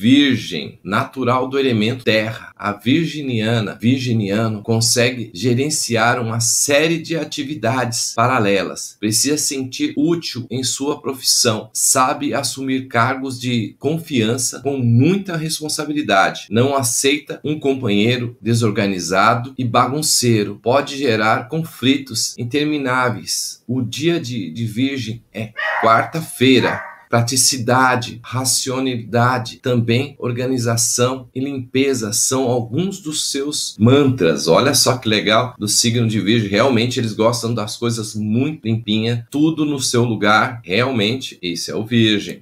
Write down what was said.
virgem, natural do elemento terra, a virginiana, virginiano, consegue gerenciar uma série de atividades paralelas, precisa sentir útil em sua profissão, sabe assumir cargos de confiança com muita responsabilidade, não aceita um companheiro desorganizado e bagunceiro, pode gerar conflitos intermináveis. O dia de, de virgem é quarta-feira praticidade, racionalidade, também organização e limpeza são alguns dos seus mantras. Olha só que legal do signo de Virgem. Realmente eles gostam das coisas muito limpinha, tudo no seu lugar. Realmente, esse é o Virgem.